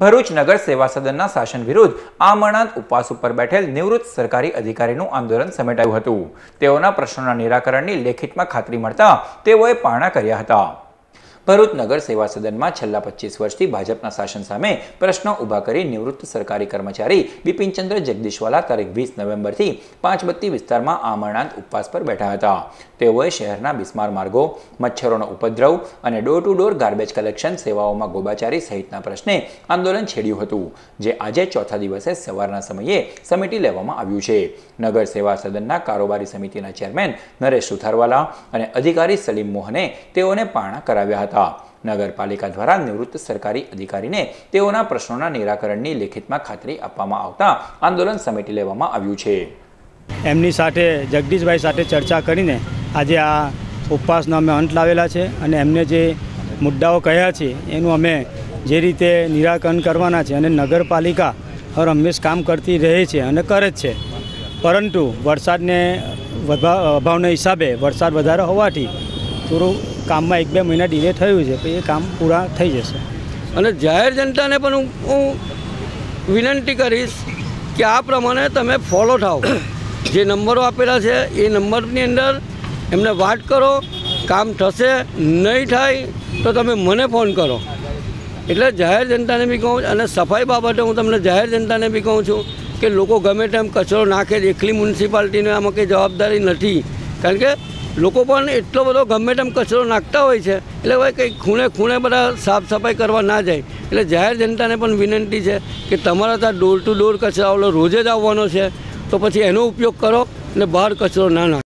ભરૂચ નગર સેવા સદનના શાસન વિરુદ્ધ આમરણાંત ઉપવાસ ઉપર બેઠેલ નિવૃત્ત સરકારી અધિકારીનું આંદોલન સમેટાયું હતું તેઓના પ્રશ્નોના નિરાકરણની લેખિતમાં ખાતરી મળતા તેઓએ પારણા કર્યા હતા ભરૂચ નગર સેવા સદનમાં છેલ્લા પચીસ વર્ષથી ભાજપના શાસન સામે પ્રશ્નો ઊભા કરી નિવૃત્ત સરકારી કર્મચારી બિપિનચંદ્ર જગદીશવાલા તારીખ વીસ નવેમ્બરથી પાંચબત્તી વિસ્તારમાં આમરણાંત ઉપવાસ પર બેઠા હતા તેઓએ શહેરના બિસ્માર માર્ગો મચ્છરોનો ઉપદ્રવ અને door to door garbage collection સેવાઓમાં ગોબાચારી સહિતના પ્રશ્ને આંદોલન છેડ્યું હતું જે આજે ચોથા દિવસે સવારના સમયે સમિટી લેવામાં આવ્યું છે નગર સેવા સદનના કારોબારી સમિતિના ચેરમેન નરેશ સુથારવાલા અને અધિકારી સલીમ મોહને તેઓને પાણા કરાવ્યા હતા તથા નગરપાલિકા દ્વારા નિવૃત્ત સરકારી અધિકારીને તેઓના પ્રશ્નોના નિરાકરણની લેખિતમાં ખાતરી આપવામાં આવતા આંદોલન સમિટી લેવામાં આવ્યું છે એમની સાથે જગદીશભાઈ સાથે ચર્ચા કરીને આજે આ ઉપવાસનો અમે અંત લાવેલા છે અને એમને જે મુદ્દાઓ કહ્યા છે એનું અમે જે રીતે નિરાકરણ કરવાના છે અને નગરપાલિકા હર હંમેશ કામ કરતી રહે છે અને કરે જ છે પરંતુ વરસાદને અભાવના હિસાબે વરસાદ વધારે હોવાથી થોડું કામમાં એક બે મહિના ડીલે થયું છે તો એ કામ પૂરા થઈ જશે અને જાહેર જનતાને પણ હું વિનંતી કરીશ કે આ પ્રમાણે તમે ફોલો થાઓ જે નંબરો આપેલા છે એ નંબરની અંદર એમને વાત કરો કામ થશે નહીં થાય તો તમે મને ફોન કરો એટલે જાહેર જનતાને બી કહું અને સફાઈ બાબતે હું તમને જાહેર જનતાને બી કહું છું કે લોકો ગમે તેમ કચરો નાખે એકલી મ્યુનિસિપાલિટીને આમાં કંઈ જવાબદારી નથી કારણ કે લોકો પણ એટલો બધો ગમે તેમ કચરો નાખતા હોય છે એટલે ભાઈ કંઈક ખૂણે ખૂણે બધા સાફ સફાઈ કરવા ના જાય એટલે જાહેર જનતાને પણ વિનંતી છે કે તમારા ત્યાં ડોર ટુ ડોર કચરાવાળો રોજે જ આવવાનો છે તો પછી એનો ઉપયોગ કરો અને બહાર કચરો ના નાખો